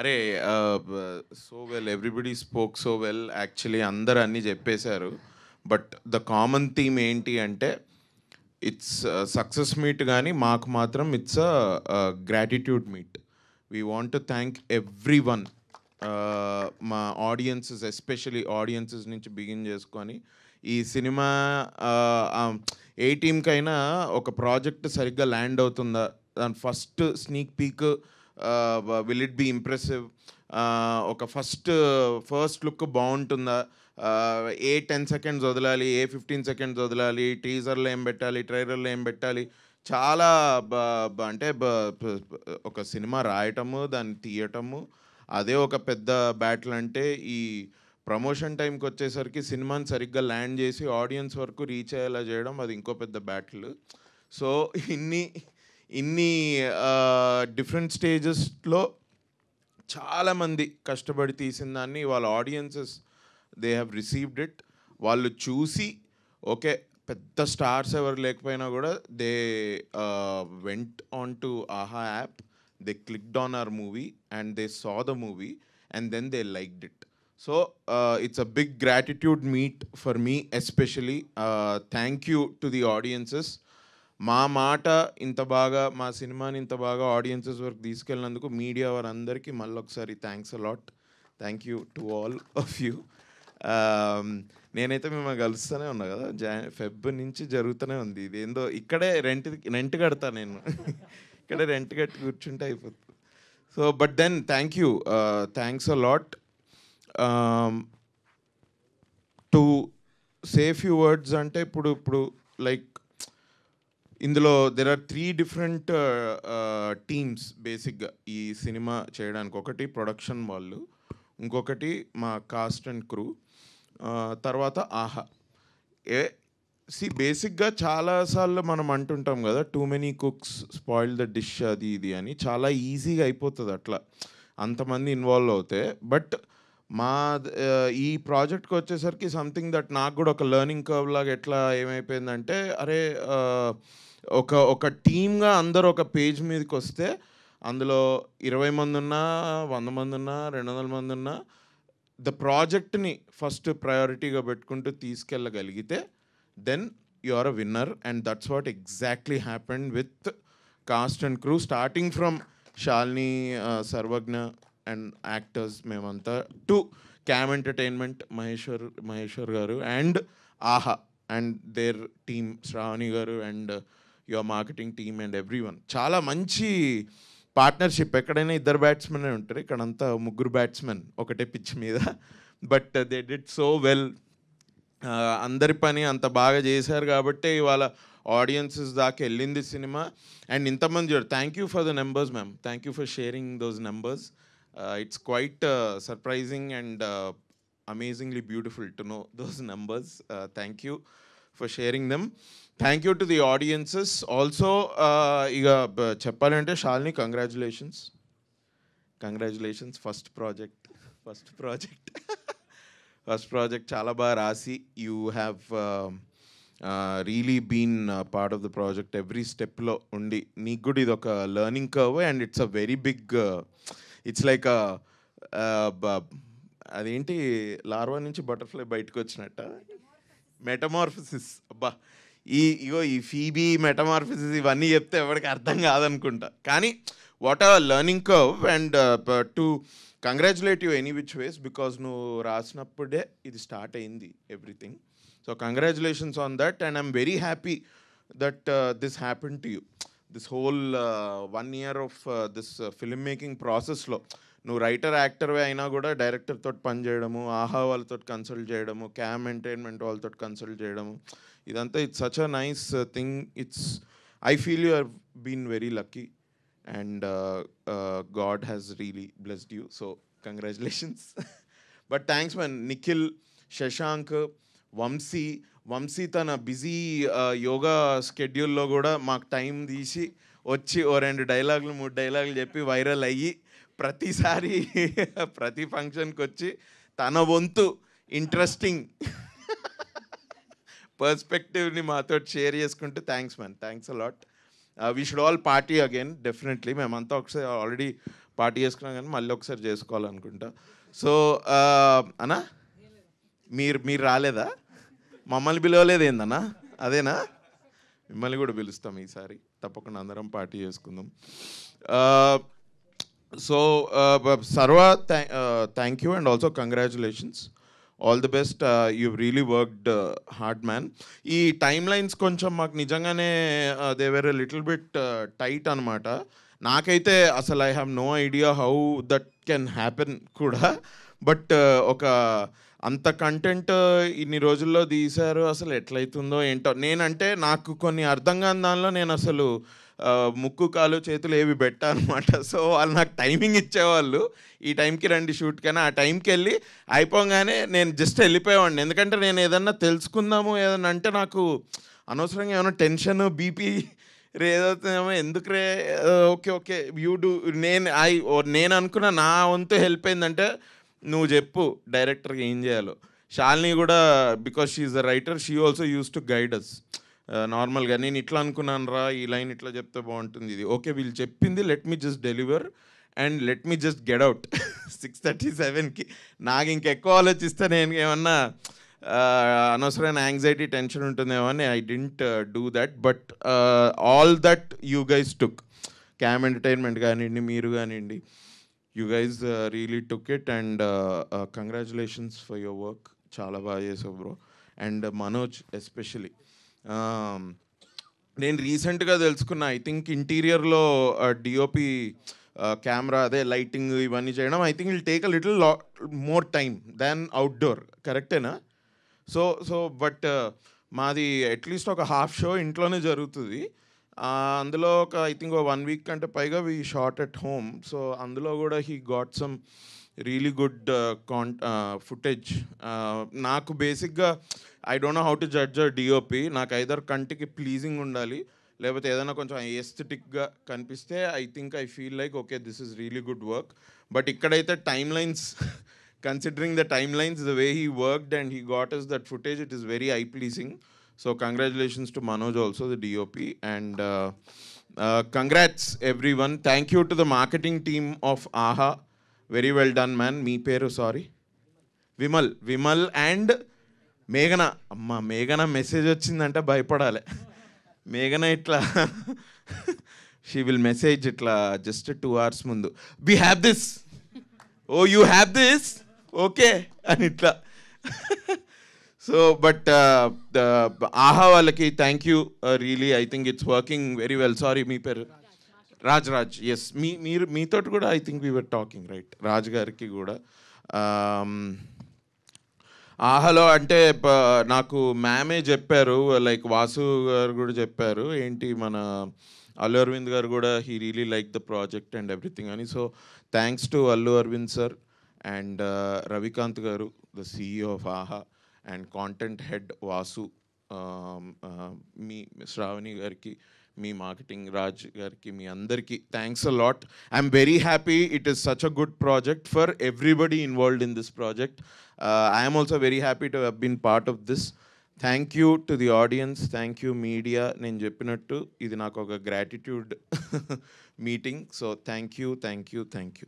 అరే so well everybody spoke so well actually అందరు అన్ని చెప్పేశారు బట్ ద కామన్ థీమ్ ఏంటి అంటే ఇట్స్ సక్సెస్ మీట్ కానీ మాకు మాత్రం it's a gratitude meet we want to thank every one మా ఆడియన్సెస్ ఎస్పెషలీ ఆడియన్సెస్ నుంచి బిగిన్ చేసుకొని ఈ సినిమా ఏ టీంకైనా ఒక ప్రాజెక్ట్ సరిగ్గా ల్యాండ్ అవుతుందా దాని first sneak peek will it be impressive ఒక ఫస్ట్ ఫస్ట్ లుక్ బాగుంటుందా ఏ టెన్ సెకండ్స్ వదలాలి ఏ ఫిఫ్టీన్ సెకండ్స్ వదలాలి టీజర్లో ఏం పెట్టాలి ట్రైలర్లో ఏం పెట్టాలి చాలా అంటే ఒక సినిమా రాయటము దాన్ని తీయటము అదే ఒక పెద్ద బ్యాటిల్ అంటే ఈ ప్రమోషన్ టైంకి వచ్చేసరికి సినిమాని సరిగ్గా ల్యాండ్ చేసి ఆడియన్స్ వరకు రీచ్ అయ్యేలా చేయడం అది ఇంకో పెద్ద బ్యాటిల్ సో ఇన్ని ఇన్ని డిఫరెంట్ స్టేజెస్లో చాలామంది కష్టపడి తీసిన దాన్ని వాళ్ళ audiences they have received it వాళ్ళు చూసి ఓకే పెద్ద స్టార్స్ ఎవరు లేకపోయినా కూడా they went on to Aha app they clicked on our movie and they saw the movie and then they liked it so it's a big gratitude meet for me especially thank you to the audiences మా మాట ఇంత బాగా మా సినిమాని ఇంత బాగా audiences వరకు తీసుకెళ్ళినందుకు media వారందరికీ మళ్ళొకసారి thanks a lot thank you to all of you నేనైతే మిమ్మల్ని కలుస్తూనే ఉన్నా కదా జా ఫెబ్ నుంచి జరుగుతూనే ఉంది ఇది ఏందో ఇక్కడే రెంట్ రెంట్ కడతా నేను ఇక్కడే రెంట్ కట్టి కూర్చుంటే అయిపోతుంది so but then thank you thanks a lot to safe you words అంటే ఇప్పుడు ఇప్పుడు లైక్ ఇందులో there are three different teams బేసిక్గా ఈ సినిమా చేయడానికి ఒకటి ప్రొడక్షన్ వాళ్ళు ఇంకొకటి మా కాస్ట్ అండ్ క్రూ తర్వాత ఆహా ఏ సి బేసిక్గా చాలాసార్లు మనం అంటుంటాం కదా too many cooks spoil the dish అది ఇది అని చాలా ఈజీగా అయిపోతుంది అట్లా అంతమంది ఇన్వాల్వ్ అవుతే బట్ మా ఈ ప్రాజెక్ట్కి వచ్చేసరికి సంథింగ్ దట్ నాకు కూడా ఒక లెర్నింగ్ కర్వ్ లాగా ఎట్లా ఏమైపోయిందంటే అరే ఒక ఒక టీమ్గా అందరు ఒక పేజ్ మీదకి వస్తే అందులో ఇరవై మంది ఉన్నా వంద మంది ఉన్నా రెండు వందల మంది ఉన్నా ద ప్రాజెక్ట్ని ఫస్ట్ ప్రయారిటీగా పెట్టుకుంటూ తీసుకెళ్ళగలిగితే then you are a winner and that's what exactly happened with cast and crew starting from Shalini Sarvagna and actors మేమంతా to cam entertainment Maheshwar Maheshwar గారు and Aha and their team Shravani గారు and your marketing team and every one చాలా మంచి partnership ఎక్కడైనా ఇద్దరు batsmen ఉంటారు అంతా ముగ్గురు బ్యాట్స్మెన్ ఒకటే పిచ్ మీద but they did so well అందరి పని అంత బాగా చేశారు కాబట్టి ఇవాళ ఆడియన్సెస్ దాకా వెళ్ళింది సినిమా అండ్ ఇంతమంది thank you for the numbers ma'am thank you for sharing those numbers it's quite surprising and amazingly beautiful to know those numbers thank you for sharing them thank you to the audiences also ఇక చెప్పాలంటే Shalini congratulations congratulations first project first project first project చాలా బాగా రాసి you have really been part of the project every స్టెప్లో ఉండి నీకు కూడా ఇది ఒక learning curve and it's a very big it's like అదేంటి లార్వా నుంచి బటర్ఫ్లై బయటకు వచ్చినట్ట మెటమార్ఫిసిస్ అబ్బా ఈ ఇగో ఈ ఫీబీ మెటమార్ఫిసిస్ ఇవన్నీ చెప్తే ఎవరికి అర్థం కాదనుకుంటా కానీ what are learning curve and to congratulate you any which ways because నువ్వు రాసినప్పుడే ఇది స్టార్ట్ అయింది everything so congratulations on that and I'm very happy that this happen to you this whole one year of this film making ప్రాసెస్లో నువ్వు writer యాక్టర్వే అయినా కూడా director తోటి పనిచేయడము ఆహా వాళ్ళతో కన్సల్ట్ చేయడము క్యామ్ ఎంటర్టైన్మెంట్ వాళ్ళతో కన్సల్ట్ చేయడము ఇదంతా it's such a nice thing it's I feel you are been very lucky and God has really blessed you so congratulations but thanks man Nikhil Shashank Vamshi Vamshi తన బిజీ యోగా స్కెడ్యూల్లో కూడా మాకు టైం తీసి వచ్చి ఓ రెండు డైలాగులు మూడు డైలాగులు చెప్పి వైరల్ అయ్యి ప్రతిసారి ప్రతి ఫంక్షన్కి వచ్చి తన వంతు ఇంట్రెస్టింగ్ పర్స్పెక్టివ్ని మాతో షేర్ చేసుకుంటే thanks man thanks a lot we should all party again definitely మేమంతా ఒకసారి ఆల్రెడీ పార్టీ చేసుకున్నాం కానీ మళ్ళీ ఒకసారి చేసుకోవాలనుకుంటా సో uh, అనా మీరు మీరు రాలేదా మమ్మల్ని పిలవలేదు ఏందన్నా అదేనా మిమ్మల్ని కూడా పిలుస్తాం ఈసారి తప్పకుండా అందరం పార్టీ చేసుకుందాం uh, so Sarva thank thank you and you and all the best you really worked hard man ఈ టైమ్ లైన్స్ కొంచెం మాకు నిజంగానే they were little bit tight అనమాట నాకైతే అసలు I have no idea how that can happen కూడా but uh, ఒక అంత కంటెంట్ uh, ఇన్ని రోజుల్లో తీశారు అసలు ఎట్లయితుందో ఏంటో నేనంటే నాకు కొన్ని అర్థం కాని దానిలో నేను అసలు ముక్కు కాలు చేతులు ఏవి పెట్ట అనమాట సో వాళ్ళు నాకు టైమింగ్ ఇచ్చేవాళ్ళు ఈ టైంకి రండి షూట్ కానీ ఆ టైంకి వెళ్ళి అయిపోగానే నేను జస్ట్ వెళ్ళిపోయేవాడిని ఎందుకంటే నేను ఏదన్నా తెలుసుకుందాము ఏదన్నా అంటే నాకు అనవసరంగా ఏమైనా టెన్షన్ బీపీ రే ఏదవుతుందేమో ఎందుకు రే ఓకే ఓకే యూ డూ నేను ఐ నేను అనుకున్న నా వంతు హెల్ప్ అయిందంటే నువ్వు చెప్పు డైరెక్టర్కి ఏం చేయాలో షాలిని కూడా because she's the writer she also use to guide us నార్మల్గా నేను ఇట్లా అనుకున్నాను రా ఈ లైన్ ఇట్లా చెప్తే బాగుంటుంది ఇది ఓకే వీళ్ళు చెప్పింది let me just deliver and let me just get out six thirty సెవెన్కి నాకు ఇంకెక్కువ ఆలోచిస్తే నేను ఏమన్నా అనవసరమైన యాంగ్జైటీ టెన్షన్ ఉంటుందేమో అని I didn't do that but all that you guys took cam entertainment కానివ్వండి మీరు కానివ్వండి you guys really took it and congratulations for your work చాలా బాగా చేసావు బ్రో అండ్ మనోజ్ ఎస్పెషలీ నేను రీసెంట్గా తెలుసుకున్న ఐ థింక్ ఇంటీరియర్లో డిఓపి కెమెరా అదే లైటింగ్ ఇవన్నీ చేయడం I think I'll take a little more time than outdoor కరెక్టేనా సో సో బట్ మాది అట్లీస్ట్ ఒక హాఫ్ షో ఇంట్లోనే జరుగుతుంది అందులో ఒక ఐ థింక్ వన్ వీక్ కంటే పైగా we shot at home so అందులో కూడా he got some really good con footage నాకు బేసిక్గా I don't know how to judge a DOP నాకు ఐదర్ కంటికి ప్లీజింగ్ ఉండాలి లేకపోతే ఏదైనా కొంచెం ఎస్థెటిక్గా కనిపిస్తే I think I feel like okay this is really good work but ఇక్కడైతే time lines considering the time lines the way he worked and he got is that footage it is very I pleasing so congratulations to Manoj also the DOP and congrats every one thank you to the marketing team of Aha very well done man మీ పేరు sorry Vimal Vimal and మేఘన అమ్మ మేఘన message వచ్చిందంటే భయపడాలి మేఘన ఇట్లా she will message ఇట్లా జస్ట్ టూ అవర్స్ ముందు we have this O you have this okay అని ఇట్లా సో బట్ uh, ఆహా వాళ్ళకి thank you really I think it's working very well sorry మీ పేరు రాజ్ రాజ్ ఎస్ మీ మీరు మీతోటి కూడా I think we're talking right Raj గారికి కూడా ఆహలో అంటే నాకు మ్యామే చెప్పారు లైక్ వాసు గారు కూడా చెప్పారు ఏంటి మన అల్లు అరవింద్ గారు కూడా he really like the project and everything అని so thanks to Allu Aravind sir and uh, Ravikanth గారు the CEO of Aha and content head Vasu మీ శ్రావణి గారికి మీ మార్కెటింగ్ రాజ్ గారికి మీ అందరికీ thanks a lot I'm very happy it is such a good project for everybody involved in this project I'm also very happy to have been part of this thank you to the audience thank you media నేను చెప్పినట్టు ఇది నాకు ఒక gratitude meeting so thank you thank you thank you